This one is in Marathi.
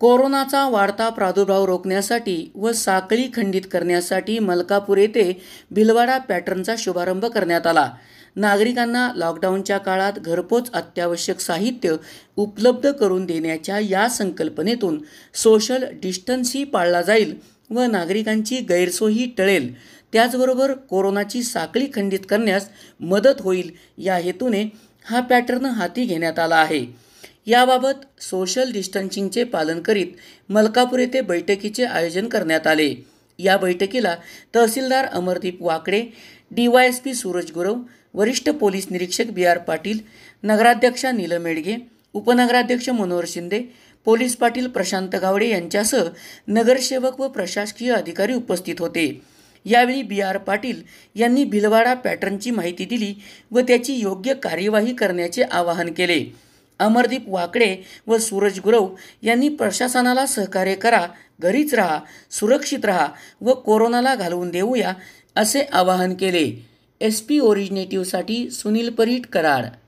कोरोनाचा वाढता प्रादुर्भाव रोखण्यासाठी व साखळी खंडित करण्यासाठी मलकापूर येथे भिलवाडा पॅटर्नचा शुभारंभ करण्यात आला नागरिकांना लॉकडाऊनच्या काळात घरपोच अत्यावश्यक साहित्य उपलब्ध करून देण्याच्या या संकल्पनेतून सोशल डिस्टन्सही पाळला जाईल व नागरिकांची गैरसोयी टळेल त्याचबरोबर कोरोनाची साखळी खंडित करण्यास मदत होईल या हेतूने हा पॅटर्न हाती घेण्यात आला आहे याबाबत सोशल डिस्टन्सिंगचे पालन करीत मलकापूर येथे बैठकीचे आयोजन करण्यात आले या बैठकीला तहसीलदार Amardeep Wakade D Y S P Suraj Gurav वरिष्ठ पोलीस निरीक्षक बी आर पाटील नगराध्यक्षा नीलम मेडगे उपनगराध्यक्ष मनोहर शिंदे पोलीस पाटील प्रशांत गावडे यांच्यासह नगरसेवक व प्रशासकीय अधिकारी उपस्थित होते यावेळी बी आर पाटील यांनी भिलवाडा पॅटर्नची माहिती दिली व त्याची योग्य कार्यवाही करण्याचे आवाहन केले अमरदीप वाकडे व सूरज गुरव यांनी प्रशासनाला सहकार्य करा घरीच राहा सुरक्षित राहा व कोरोनाला घालवून देऊया असे आवाहन केले एस पी ओरिजिनेटिव्हसाठी सुनील परीट कराड